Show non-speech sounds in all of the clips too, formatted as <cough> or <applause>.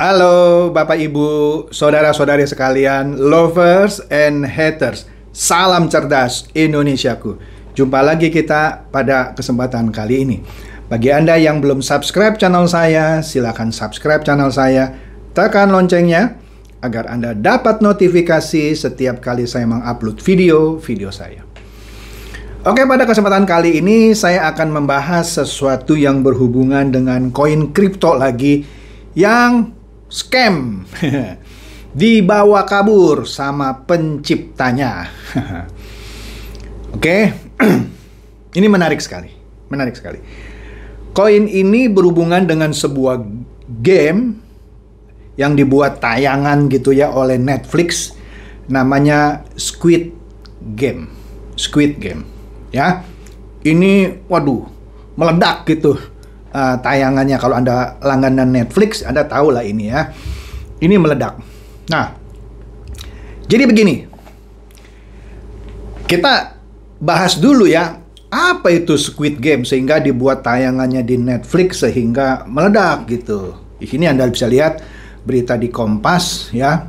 Halo Bapak Ibu, saudara-saudari sekalian, lovers and haters. Salam cerdas Indonesiaku. Jumpa lagi kita pada kesempatan kali ini. Bagi Anda yang belum subscribe channel saya, silakan subscribe channel saya. Tekan loncengnya agar Anda dapat notifikasi setiap kali saya mengupload video-video saya. Oke, pada kesempatan kali ini saya akan membahas sesuatu yang berhubungan dengan koin kripto lagi yang scam <laughs> dibawa kabur sama penciptanya <laughs> oke okay. <clears throat> ini menarik sekali menarik sekali koin ini berhubungan dengan sebuah game yang dibuat tayangan gitu ya oleh Netflix namanya Squid Game Squid Game ya ini waduh meledak gitu uh, tayangannya kalau Anda langganan Netflix, Anda tahu lah ini ya. Ini meledak. Nah, jadi begini. Kita bahas dulu ya, apa itu Squid Game sehingga dibuat tayangannya di Netflix sehingga meledak gitu. Di sini Anda bisa lihat berita di Kompas ya.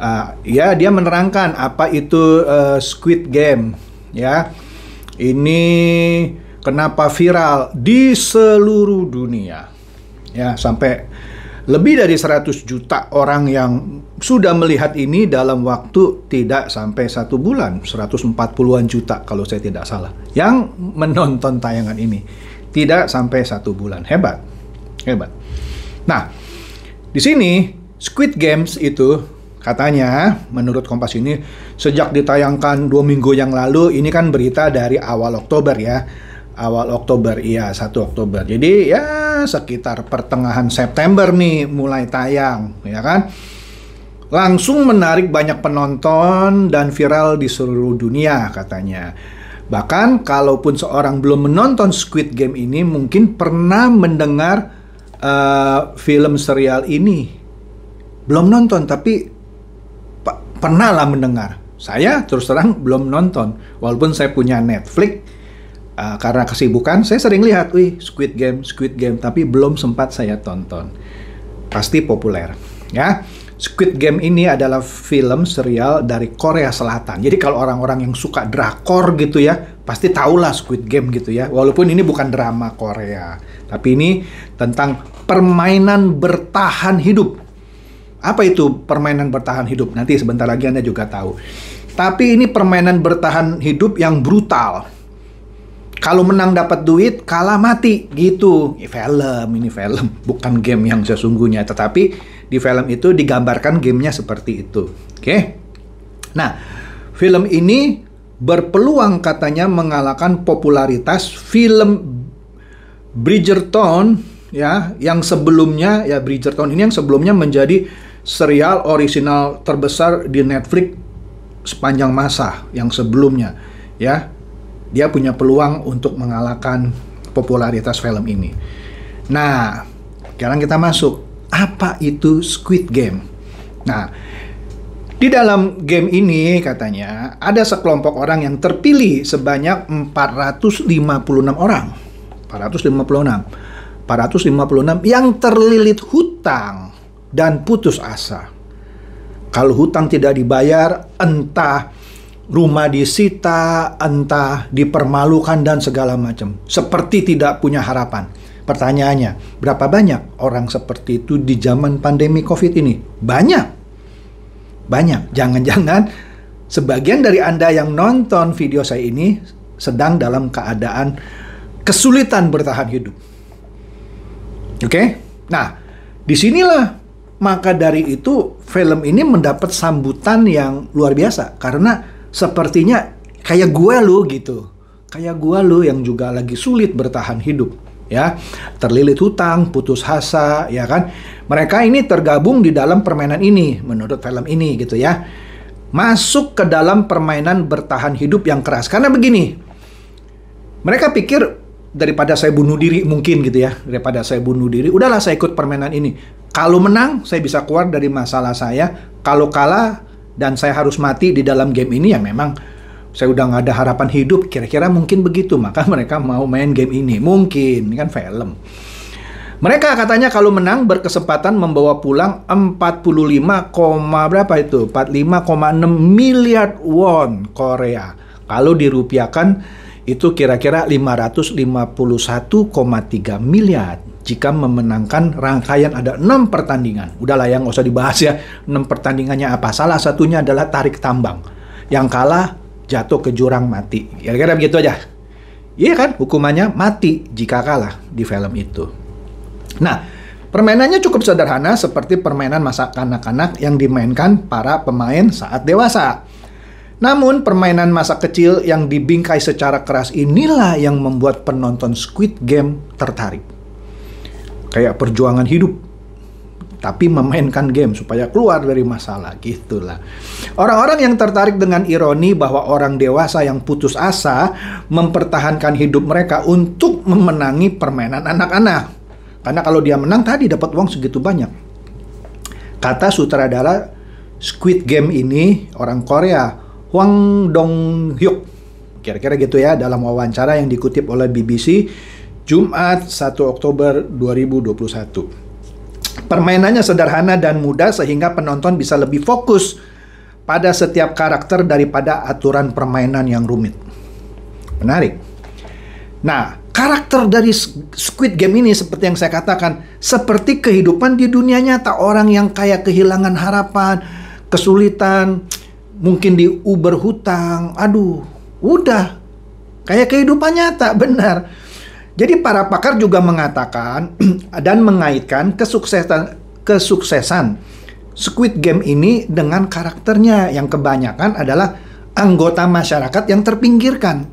Uh, ya, dia menerangkan apa itu uh, Squid Game ya. Ini kenapa viral di seluruh dunia. Ya, sampai lebih dari 100 juta orang yang sudah melihat ini dalam waktu tidak sampai satu bulan, 140-an juta kalau saya tidak salah, yang menonton tayangan ini. Tidak sampai satu bulan. Hebat. Hebat. Nah, di sini Squid Games itu katanya menurut Kompas ini sejak ditayangkan dua minggu yang lalu, ini kan berita dari awal Oktober ya awal Oktober iya 1 Oktober jadi ya sekitar pertengahan September nih mulai tayang ya kan langsung menarik banyak penonton dan viral di seluruh dunia katanya bahkan kalaupun seorang belum menonton Squid Game ini mungkin pernah mendengar uh, film serial ini belum nonton tapi pernah lah mendengar saya terus terang belum nonton walaupun saya punya Netflix uh, karena kesibukan saya sering lihat, wih Squid Game, Squid Game, tapi belum sempat saya tonton. Pasti populer, ya. Squid Game ini adalah film serial dari Korea Selatan. Jadi kalau orang-orang yang suka drakor gitu ya, pasti tahulah Squid Game gitu ya. Walaupun ini bukan drama Korea, tapi ini tentang permainan bertahan hidup. Apa itu permainan bertahan hidup? Nanti sebentar lagi Anda juga tahu. Tapi ini permainan bertahan hidup yang brutal kalau menang dapat duit, kalah mati gitu. Ini film, ini film, bukan game yang sesungguhnya, tetapi di film itu digambarkan gamenya seperti itu. Oke. Okay? Nah, film ini berpeluang katanya mengalahkan popularitas film Bridgerton ya yang sebelumnya ya Bridgerton ini yang sebelumnya menjadi serial original terbesar di Netflix sepanjang masa yang sebelumnya ya dia punya peluang untuk mengalahkan popularitas film ini. Nah, sekarang kita masuk apa itu Squid Game. Nah, di dalam game ini katanya ada sekelompok orang yang terpilih sebanyak 456 orang. 456. 456 yang terlilit hutang dan putus asa. Kalau hutang tidak dibayar, entah rumah disita, entah dipermalukan dan segala macam. Seperti tidak punya harapan. Pertanyaannya, berapa banyak orang seperti itu di zaman pandemi Covid ini? Banyak. Banyak. Jangan-jangan sebagian dari Anda yang nonton video saya ini sedang dalam keadaan kesulitan bertahan hidup. Oke? Okay? Nah, disinilah maka dari itu film ini mendapat sambutan yang luar biasa karena sepertinya kayak gue lu gitu. Kayak gue lu yang juga lagi sulit bertahan hidup ya. Terlilit hutang, putus hasa, ya kan? Mereka ini tergabung di dalam permainan ini menurut film ini gitu ya. Masuk ke dalam permainan bertahan hidup yang keras. Karena begini, mereka pikir daripada saya bunuh diri mungkin gitu ya daripada saya bunuh diri udahlah saya ikut permainan ini kalau menang saya bisa keluar dari masalah saya kalau kalah dan saya harus mati di dalam game ini ya memang saya udah nggak ada harapan hidup kira-kira mungkin begitu maka <laughs> mereka mau main game ini mungkin ini kan film mereka katanya kalau menang berkesempatan membawa pulang 45, berapa itu? 45,6 miliar won Korea. Kalau dirupiahkan itu kira-kira 551,3 miliar jika memenangkan rangkaian ada enam pertandingan. Udahlah yang nggak usah dibahas ya, enam pertandingannya apa. Salah satunya adalah tarik tambang. Yang kalah jatuh ke jurang mati. Kira-kira begitu aja. Iya kan, hukumannya mati jika kalah di film itu. Nah, permainannya cukup sederhana seperti permainan masa kanak-kanak yang dimainkan para pemain saat dewasa. Namun, permainan masa kecil yang dibingkai secara keras inilah yang membuat penonton Squid Game tertarik kayak perjuangan hidup tapi memainkan game supaya keluar dari masalah gitulah. Orang-orang yang tertarik dengan ironi bahwa orang dewasa yang putus asa mempertahankan hidup mereka untuk memenangi permainan anak-anak. Karena kalau dia menang tadi dapat uang segitu banyak. Kata sutradara Squid Game ini orang Korea Hwang Dong Hyuk. Kira-kira gitu ya dalam wawancara yang dikutip oleh BBC Jumat 1 Oktober 2021. Permainannya sederhana dan mudah sehingga penonton bisa lebih fokus pada setiap karakter daripada aturan permainan yang rumit. Menarik. Nah, karakter dari Squid Game ini seperti yang saya katakan, seperti kehidupan di dunia nyata orang yang kaya kehilangan harapan, kesulitan, mungkin di Uber hutang. Aduh, udah kayak kehidupan nyata, benar. Jadi para pakar juga mengatakan <clears throat> dan mengaitkan kesuksesan kesuksesan Squid Game ini dengan karakternya yang kebanyakan adalah anggota masyarakat yang terpinggirkan.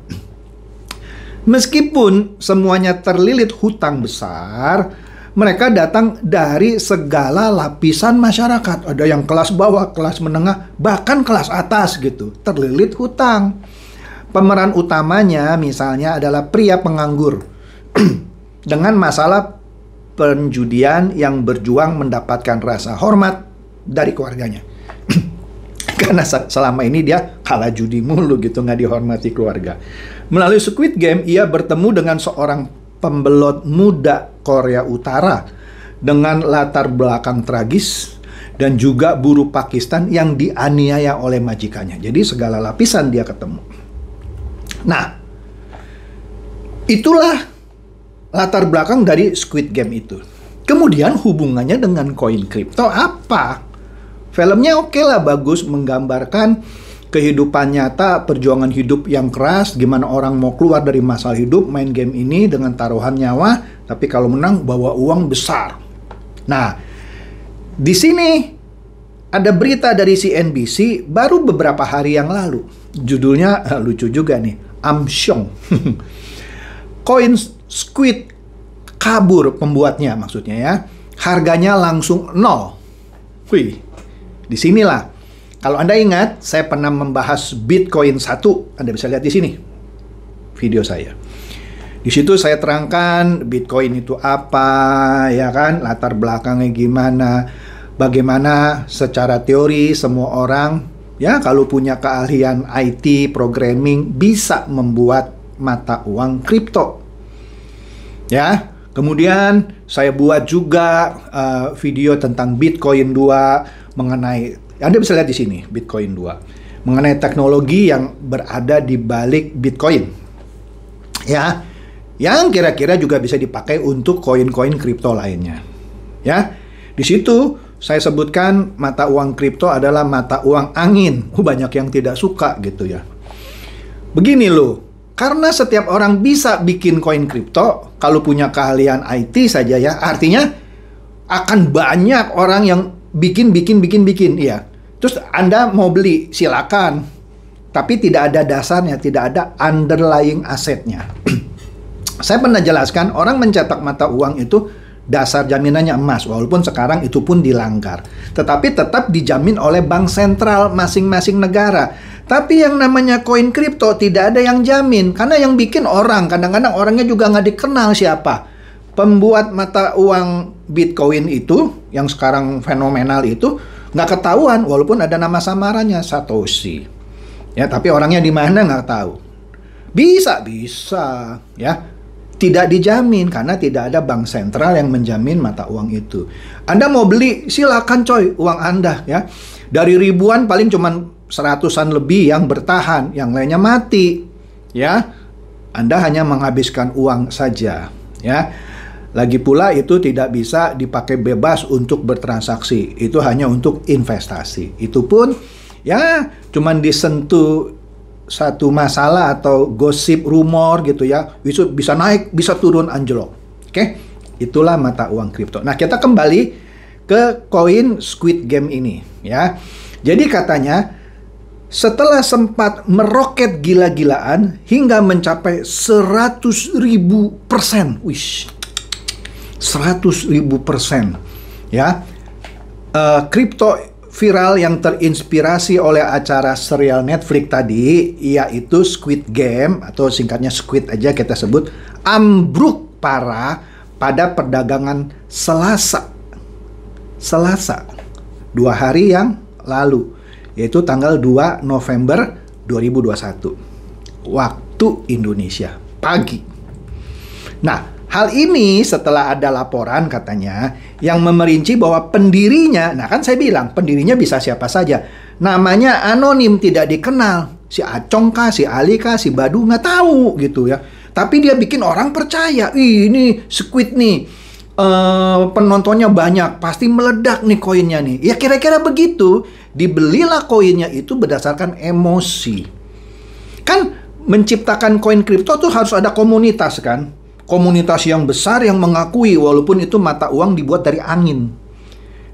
<clears throat> Meskipun semuanya terlilit hutang besar, mereka datang dari segala lapisan masyarakat. Ada yang kelas bawah, kelas menengah, bahkan kelas atas gitu, terlilit hutang. Pemeran utamanya misalnya adalah pria penganggur <clears throat> dengan masalah penjudian yang berjuang mendapatkan rasa hormat dari keluarganya. <clears throat> Karena selama ini dia kalah judi mulu gitu, nggak dihormati keluarga. Melalui Squid Game, ia bertemu dengan seorang pembelot muda Korea Utara dengan latar belakang tragis dan juga buruh Pakistan yang dianiaya oleh majikannya. Jadi segala lapisan dia ketemu. Nah, itulah latar belakang dari Squid Game itu. Kemudian hubungannya dengan koin kripto apa? Filmnya oke okay lah, bagus menggambarkan kehidupan nyata, perjuangan hidup yang keras, gimana orang mau keluar dari masalah hidup main game ini dengan taruhan nyawa, tapi kalau menang bawa uang besar. Nah, di sini ada berita dari CNBC baru beberapa hari yang lalu. Judulnya eh, lucu juga nih, Amsyong. Coins <laughs> Squid kabur pembuatnya maksudnya ya. Harganya langsung nol. Wih, disinilah. Kalau Anda ingat, saya pernah membahas Bitcoin satu Anda bisa lihat di sini. Video saya. Di situ saya terangkan Bitcoin itu apa, ya kan, latar belakangnya gimana, bagaimana secara teori semua orang ya kalau punya keahlian IT programming bisa membuat mata uang kripto ya. Kemudian saya buat juga uh, video tentang Bitcoin 2 mengenai Anda bisa lihat di sini Bitcoin 2 mengenai teknologi yang berada di balik Bitcoin. Ya. Yang kira-kira juga bisa dipakai untuk koin-koin kripto lainnya. Ya. Di situ saya sebutkan mata uang kripto adalah mata uang angin. <laughs> banyak yang tidak suka gitu ya. Begini loh, karena setiap orang bisa bikin koin kripto, kalau punya keahlian IT saja ya, artinya akan banyak orang yang bikin, bikin, bikin, bikin, ya. Terus Anda mau beli, silakan. Tapi tidak ada dasarnya, tidak ada underlying asetnya. <clears throat> Saya pernah jelaskan, orang mencetak mata uang itu dasar jaminannya emas walaupun sekarang itu pun dilanggar tetapi tetap dijamin oleh bank sentral masing-masing negara tapi yang namanya koin kripto tidak ada yang jamin karena yang bikin orang kadang-kadang orangnya juga nggak dikenal siapa. Pembuat mata uang Bitcoin itu yang sekarang fenomenal itu nggak ketahuan walaupun ada nama samarannya Satoshi. Ya tapi orangnya di mana nggak tahu. Bisa bisa ya tidak dijamin karena tidak ada bank sentral yang menjamin mata uang itu. Anda mau beli silakan coy uang Anda ya. Dari ribuan paling cuman seratusan lebih yang bertahan, yang lainnya mati. Ya, Anda hanya menghabiskan uang saja. Ya, lagi pula itu tidak bisa dipakai bebas untuk bertransaksi. Itu hanya untuk investasi. Itu pun ya cuman disentuh satu masalah atau gosip rumor gitu ya itu bisa naik bisa turun anjlok oke itulah mata uang kripto nah kita kembali ke koin Squid Game ini ya jadi katanya setelah sempat meroket gila-gilaan hingga mencapai 100 ribu persen. Wish, 100 ribu persen. Ya, eh, kripto uh, viral yang terinspirasi oleh acara serial Netflix tadi, yaitu Squid Game atau singkatnya Squid aja kita sebut, ambruk parah pada perdagangan Selasa. Selasa, dua hari yang lalu yaitu tanggal 2 November 2021. Waktu Indonesia pagi. Nah, hal ini setelah ada laporan katanya yang memerinci bahwa pendirinya, nah kan saya bilang pendirinya bisa siapa saja. Namanya anonim tidak dikenal. Si Acong kah, si Ali kah, si Badu nggak tahu gitu ya. Tapi dia bikin orang percaya, Ih, ini squid nih Eh, penontonnya banyak, pasti meledak nih koinnya nih. Ya kira-kira begitu, dibelilah koinnya itu berdasarkan emosi. Kan menciptakan koin kripto tuh harus ada komunitas kan? Komunitas yang besar yang mengakui walaupun itu mata uang dibuat dari angin.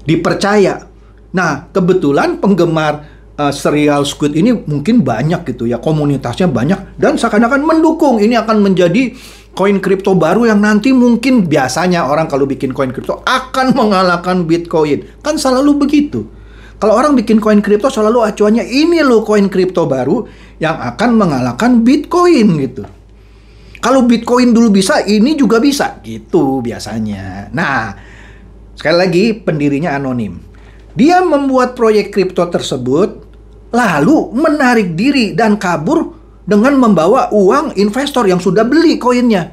Dipercaya. Nah, kebetulan penggemar uh, serial Squid ini mungkin banyak gitu ya, komunitasnya banyak dan seakan-akan mendukung ini akan menjadi koin kripto baru yang nanti mungkin biasanya orang kalau bikin koin kripto akan mengalahkan Bitcoin. Kan selalu begitu. Kalau orang bikin koin kripto selalu acuannya ini loh koin kripto baru yang akan mengalahkan Bitcoin gitu. Kalau Bitcoin dulu bisa, ini juga bisa gitu biasanya. Nah, sekali lagi pendirinya anonim. Dia membuat proyek kripto tersebut lalu menarik diri dan kabur dengan membawa uang investor yang sudah beli koinnya.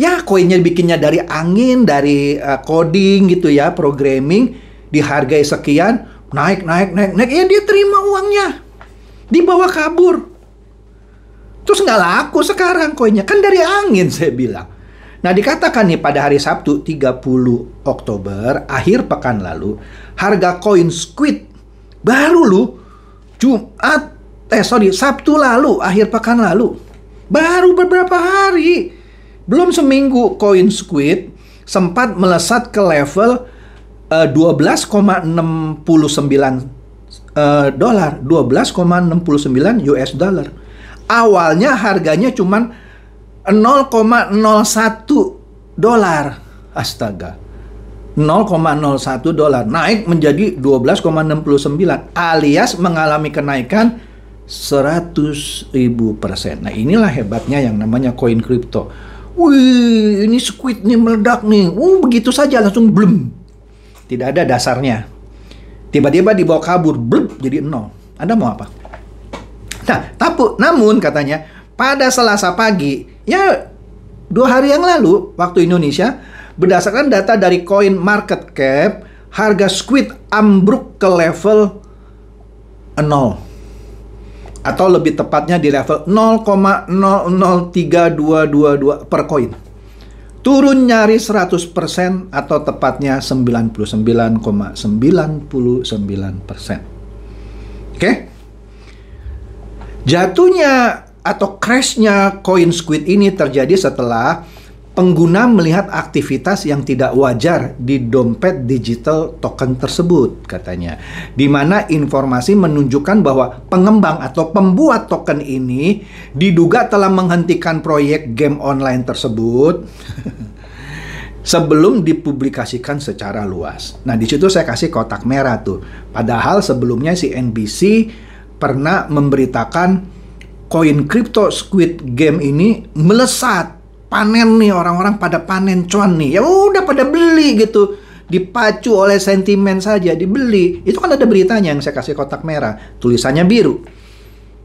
Ya, koinnya bikinnya dari angin, dari uh, coding gitu ya, programming, dihargai sekian, naik, naik, naik, naik. Ya dia terima uangnya, dibawa kabur. Terus nggak laku sekarang koinnya, kan dari angin <laughs> saya bilang. Nah dikatakan nih pada hari Sabtu 30 Oktober akhir pekan lalu harga koin squid baru lu Jumat ah, eh sorry Sabtu lalu akhir pekan lalu baru beberapa hari belum seminggu koin squid sempat melesat ke level eh, uh, 12,69 eh, dolar 12,69 US dollar awalnya harganya cuman 0,01 dolar astaga 0,01 dolar naik menjadi 12,69 alias mengalami kenaikan seratus ribu persen. Nah inilah hebatnya yang namanya koin kripto. Wih, ini squid nih meledak nih. Uh, begitu saja langsung blum. Tidak ada dasarnya. Tiba-tiba dibawa kabur, blum, jadi nol. Anda mau apa? Nah, tapi namun katanya, pada selasa pagi, ya dua hari yang lalu, waktu Indonesia, berdasarkan data dari coin market cap, harga squid ambruk ke level nol atau lebih tepatnya di level 0,003222 per koin. Turun nyaris 100% atau tepatnya 99,99%. Oke? Jatuhnya atau crashnya koin Squid ini terjadi setelah pengguna melihat aktivitas yang tidak wajar di dompet digital token tersebut katanya di mana informasi menunjukkan bahwa pengembang atau pembuat token ini diduga telah menghentikan proyek game online tersebut <laughs> sebelum dipublikasikan secara luas. Nah, di situ saya kasih kotak merah tuh. Padahal sebelumnya si NBC pernah memberitakan koin crypto Squid Game ini melesat panen nih orang-orang pada panen cuan nih ya udah pada beli gitu dipacu oleh sentimen saja dibeli itu kan ada beritanya yang saya kasih kotak merah tulisannya biru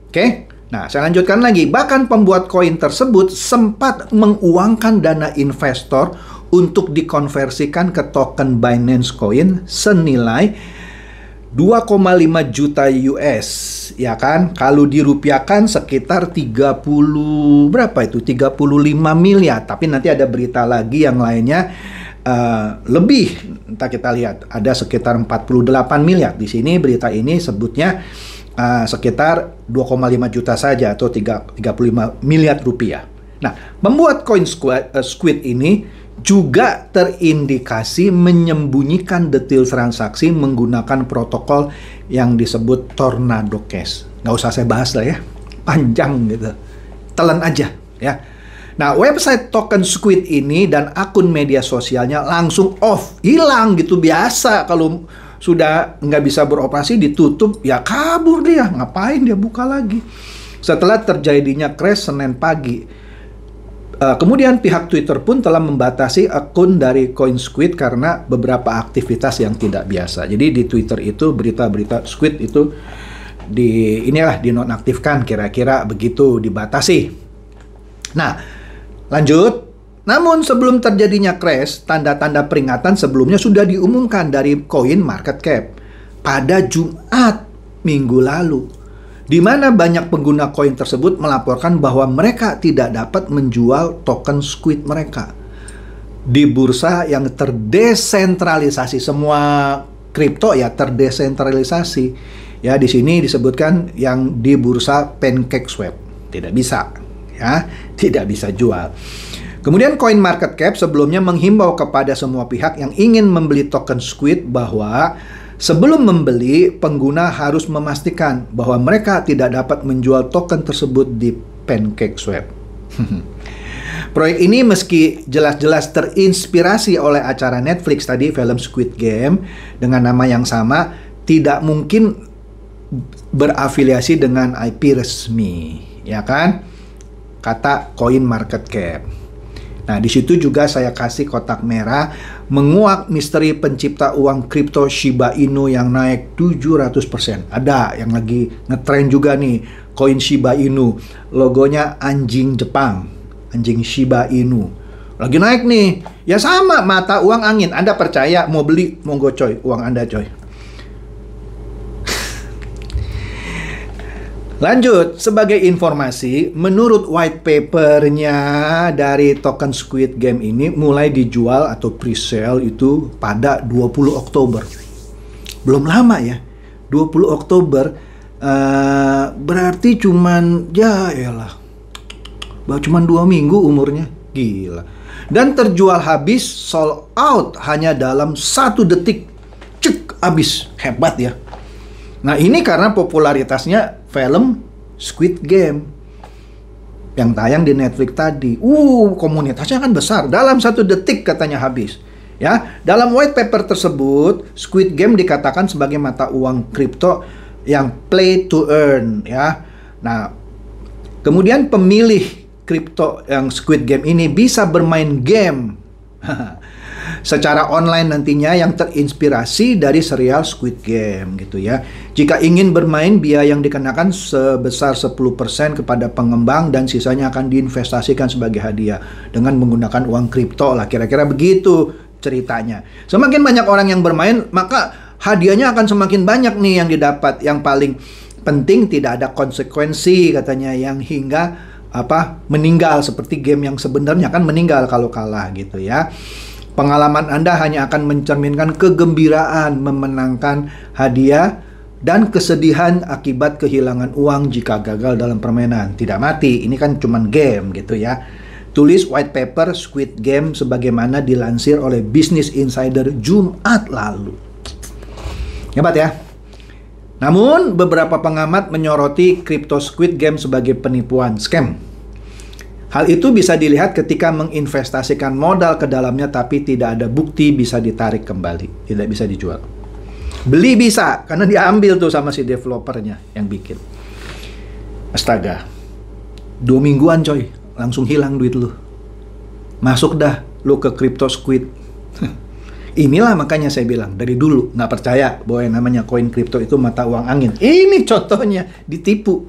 oke nah saya lanjutkan lagi bahkan pembuat koin tersebut sempat menguangkan dana investor untuk dikonversikan ke token Binance Coin senilai 2,5 juta US ya kan kalau dirupiahkan sekitar 30 berapa itu 35 miliar tapi nanti ada berita lagi yang lainnya uh, lebih entah kita lihat ada sekitar 48 miliar di sini berita ini sebutnya uh, sekitar 2,5 juta saja atau 3, 35 miliar rupiah nah membuat coin squid, uh, squid ini juga terindikasi menyembunyikan detail transaksi menggunakan protokol yang disebut tornado cash. Nggak usah saya bahas lah ya, panjang gitu. Telan aja ya. Nah, website token Squid ini dan akun media sosialnya langsung off, hilang gitu biasa kalau sudah nggak bisa beroperasi ditutup ya kabur dia ngapain dia buka lagi setelah terjadinya crash Senin pagi Eh, kemudian pihak Twitter pun telah membatasi akun dari Coin Squid karena beberapa aktivitas yang tidak biasa. Jadi di Twitter itu berita-berita Squid itu di inilah dinonaktifkan kira-kira begitu dibatasi. Nah, lanjut. Namun sebelum terjadinya crash, tanda-tanda peringatan sebelumnya sudah diumumkan dari Coin Market Cap pada Jumat minggu lalu di mana banyak pengguna koin tersebut melaporkan bahwa mereka tidak dapat menjual token Squid mereka. Di bursa yang terdesentralisasi, semua kripto ya terdesentralisasi. Ya, di sini disebutkan yang di bursa Pancake Swap Tidak bisa, ya, <laughs> tidak bisa jual. Kemudian Coin Market Cap sebelumnya menghimbau kepada semua pihak yang ingin membeli token Squid bahwa Sebelum membeli, pengguna harus memastikan bahwa mereka tidak dapat menjual token tersebut di PancakeSwap. <laughs> Proyek ini meski jelas-jelas terinspirasi oleh acara Netflix tadi film Squid Game dengan nama yang sama, tidak mungkin berafiliasi dengan IP resmi, ya kan? Kata Coin Market Cap. Nah, di situ juga saya kasih kotak merah menguak misteri pencipta uang kripto Shiba Inu yang naik 700%. Ada yang lagi ngetren juga nih, koin Shiba Inu. Logonya anjing Jepang, anjing Shiba Inu. Lagi naik nih. Ya sama, mata uang angin. Anda percaya mau beli, monggo coy, uang Anda coy. Lanjut, sebagai informasi, menurut white papernya dari token Squid Game ini mulai dijual atau pre-sale itu pada 20 Oktober. Belum lama ya, 20 Oktober uh, berarti cuman ya elah, cuman dua minggu umurnya, gila. Dan terjual habis sold out hanya dalam satu detik, cek habis, hebat ya Nah ini karena popularitasnya film Squid Game yang tayang di Netflix tadi. Uh, komunitasnya kan besar. Dalam satu detik katanya habis. Ya, dalam white paper tersebut, Squid Game dikatakan sebagai mata uang kripto yang play to earn, ya. Nah, kemudian pemilih kripto yang Squid Game ini bisa bermain game <laughs> secara online nantinya yang terinspirasi dari serial Squid Game gitu ya. Jika ingin bermain biaya yang dikenakan sebesar 10% kepada pengembang dan sisanya akan diinvestasikan sebagai hadiah dengan menggunakan uang kripto lah kira-kira begitu ceritanya. Semakin banyak orang yang bermain maka hadiahnya akan semakin banyak nih yang didapat yang paling penting tidak ada konsekuensi katanya yang hingga apa meninggal seperti game yang sebenarnya kan meninggal kalau kalah gitu ya. Pengalaman Anda hanya akan mencerminkan kegembiraan memenangkan hadiah dan kesedihan akibat kehilangan uang jika gagal dalam permainan. Tidak mati, ini kan cuma game gitu ya. Tulis white paper Squid Game sebagaimana dilansir oleh Business Insider Jumat lalu. Hebat ya. Namun, beberapa pengamat menyoroti kripto Squid Game sebagai penipuan scam Hal itu bisa dilihat ketika menginvestasikan modal ke dalamnya tapi tidak ada bukti bisa ditarik kembali, tidak bisa dijual. Beli bisa karena diambil tuh sama si developernya yang bikin. Astaga. Dua mingguan coy, langsung hilang duit lu. Masuk dah lu ke crypto squid. <laughs> Inilah makanya saya bilang dari dulu nggak percaya bahwa yang namanya koin kripto itu mata uang angin. Ini contohnya ditipu.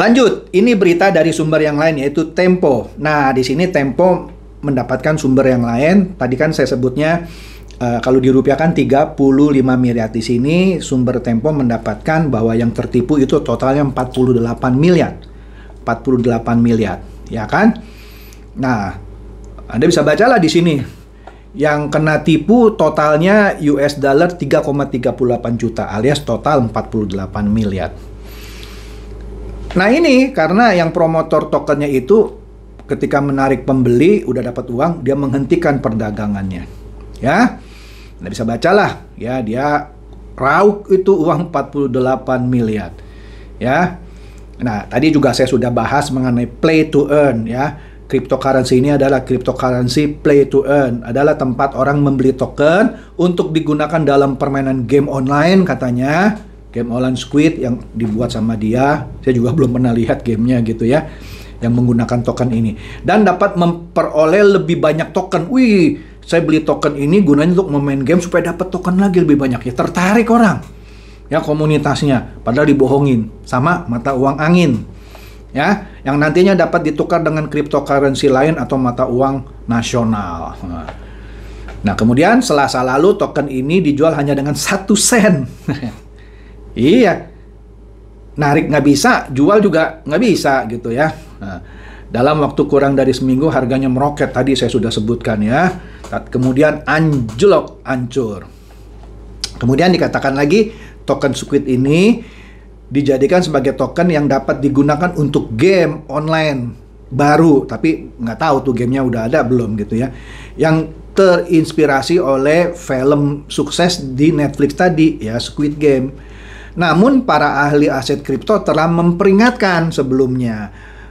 Lanjut, ini berita dari sumber yang lain yaitu Tempo. Nah, di sini Tempo mendapatkan sumber yang lain. Tadi kan saya sebutnya uh, kalau dirupiahkan 35 miliar di sini sumber Tempo mendapatkan bahwa yang tertipu itu totalnya 48 miliar. 48 miliar, ya kan? Nah, Anda bisa bacalah di sini. Yang kena tipu totalnya US dollar 3,38 juta alias total 48 miliar. Nah ini karena yang promotor tokennya itu ketika menarik pembeli udah dapat uang dia menghentikan perdagangannya ya Anda bisa bacalah ya dia rauk itu uang 48 miliar ya nah tadi juga saya sudah bahas mengenai play to earn ya cryptocurrency ini adalah cryptocurrency play to earn adalah tempat orang membeli token untuk digunakan dalam permainan game online katanya game Olan Squid yang dibuat sama dia. Saya juga <laughs> belum pernah lihat gamenya gitu ya, yang menggunakan token ini. Dan dapat memperoleh lebih banyak token. Wih, saya beli token ini gunanya untuk memain game supaya dapat token lagi lebih banyak. Ya tertarik orang, ya komunitasnya. Padahal dibohongin sama mata uang angin, ya, yang nantinya dapat ditukar dengan cryptocurrency lain atau mata uang nasional. Nah, kemudian Selasa lalu token ini dijual hanya dengan satu sen. <laughs> Iya. Narik nggak bisa, jual juga nggak bisa gitu ya. Nah, dalam waktu kurang dari seminggu harganya meroket tadi saya sudah sebutkan ya. Kemudian anjlok, hancur. Kemudian dikatakan lagi token Squid ini dijadikan sebagai token yang dapat digunakan untuk game online baru tapi nggak tahu tuh gamenya udah ada belum gitu ya yang terinspirasi oleh film sukses di Netflix tadi ya Squid Game namun para ahli aset kripto telah memperingatkan sebelumnya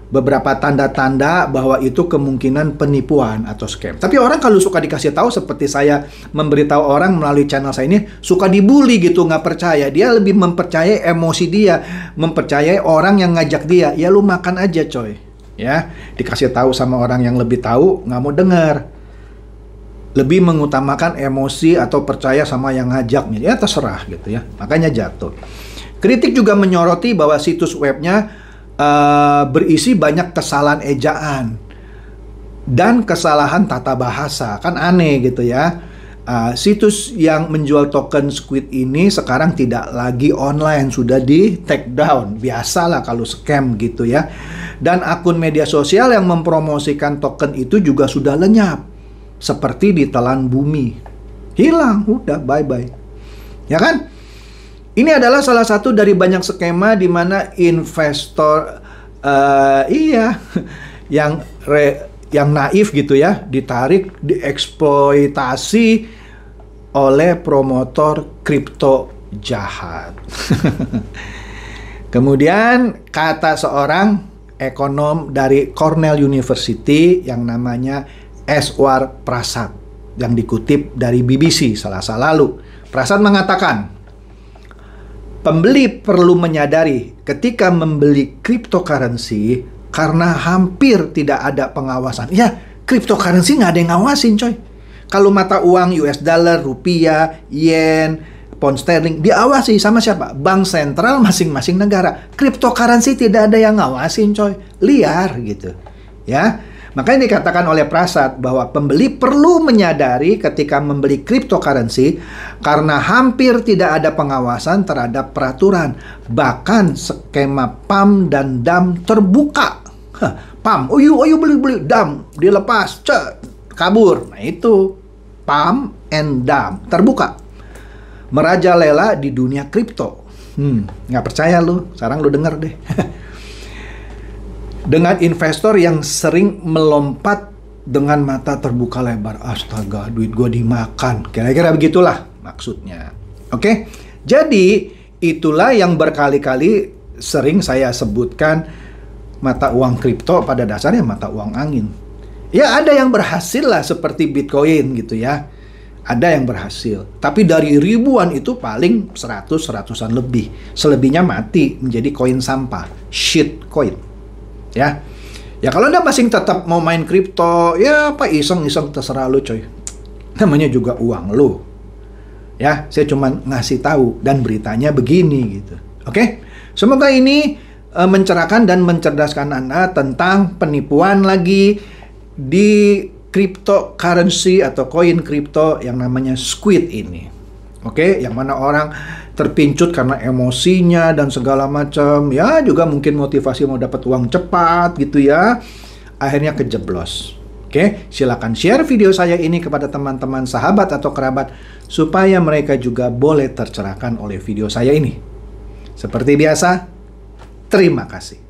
beberapa tanda-tanda bahwa itu kemungkinan penipuan atau scam. Tapi orang kalau suka dikasih tahu seperti saya memberitahu orang melalui channel saya ini suka dibully gitu nggak percaya. Dia lebih mempercayai emosi dia, mempercayai orang yang ngajak dia. Ya lu makan aja coy. Ya, dikasih tahu sama orang yang lebih tahu nggak mau dengar lebih mengutamakan emosi atau percaya sama yang ngajak gitu. ya terserah gitu ya makanya jatuh kritik juga menyoroti bahwa situs webnya uh, berisi banyak kesalahan ejaan dan kesalahan tata bahasa kan aneh gitu ya uh, situs yang menjual token squid ini sekarang tidak lagi online sudah di take down biasalah kalau scam gitu ya dan akun media sosial yang mempromosikan token itu juga sudah lenyap seperti ditelan bumi. Hilang, udah bye-bye. Ya kan? Ini adalah salah satu dari banyak skema di mana investor uh, iya <laughs> yang re, yang naif gitu ya, ditarik, dieksploitasi oleh promotor kripto jahat. <laughs> Kemudian kata seorang ekonom dari Cornell University yang namanya Eswar Prasad yang dikutip dari BBC Selasa lalu. Prasad mengatakan, pembeli perlu menyadari ketika membeli cryptocurrency karena hampir tidak ada pengawasan. Ya, cryptocurrency nggak ada yang ngawasin coy. Kalau mata uang US dollar, rupiah, yen, pound sterling diawasi sama siapa? Bank sentral masing-masing negara. Cryptocurrency tidak ada yang ngawasin coy. Liar gitu. Ya, Makanya dikatakan oleh Prasad bahwa pembeli perlu menyadari ketika membeli cryptocurrency karena hampir tidak ada pengawasan terhadap peraturan, bahkan skema PAM dan DAM terbuka. Hah, PAM, oyu oyu beli beli DAM dilepas, ce, kabur. Nah itu PAM and DAM terbuka. Merajalela di dunia kripto. Hmm, nggak percaya lu? Sekarang lu denger deh. <laughs> dengan investor yang sering melompat dengan mata terbuka lebar. Astaga, duit gue dimakan. Kira-kira begitulah maksudnya. Oke, jadi itulah yang berkali-kali sering saya sebutkan mata uang kripto pada dasarnya mata uang angin. Ya ada yang berhasil lah seperti Bitcoin gitu ya. Ada yang berhasil. Tapi dari ribuan itu paling 100 seratusan lebih. Selebihnya mati menjadi koin sampah, shit coin ya. Ya kalau Anda masih tetap mau main kripto, ya apa iseng-iseng terserah lu coy. Namanya juga uang lu. Ya, saya cuma ngasih tahu dan beritanya begini gitu. Oke? Okay? Semoga ini e, mencerahkan dan mencerdaskan Anda tentang penipuan lagi di cryptocurrency atau koin kripto yang namanya Squid ini. Oke, okay? yang mana orang terpincut karena emosinya dan segala macam ya juga mungkin motivasi mau dapat uang cepat gitu ya akhirnya kejeblos Oke, silakan share video saya ini kepada teman-teman sahabat atau kerabat supaya mereka juga boleh tercerahkan oleh video saya ini. Seperti biasa, terima kasih.